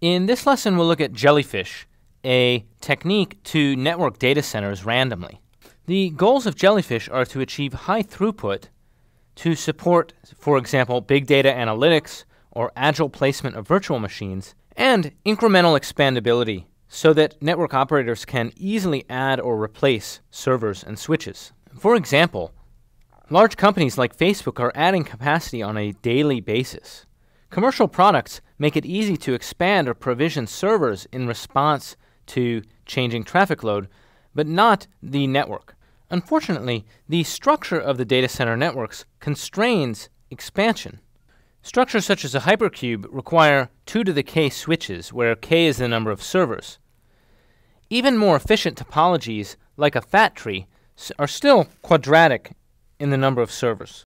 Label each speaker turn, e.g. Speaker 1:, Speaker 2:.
Speaker 1: In this lesson, we'll look at Jellyfish, a technique to network data centers randomly. The goals of Jellyfish are to achieve high throughput to support, for example, big data analytics or agile placement of virtual machines, and incremental expandability so that network operators can easily add or replace servers and switches. For example, large companies like Facebook are adding capacity on a daily basis. Commercial products make it easy to expand or provision servers in response to changing traffic load, but not the network. Unfortunately, the structure of the data center networks constrains expansion. Structures such as a hypercube require 2 to the k switches, where k is the number of servers. Even more efficient topologies, like a fat tree, are still quadratic in the number of servers.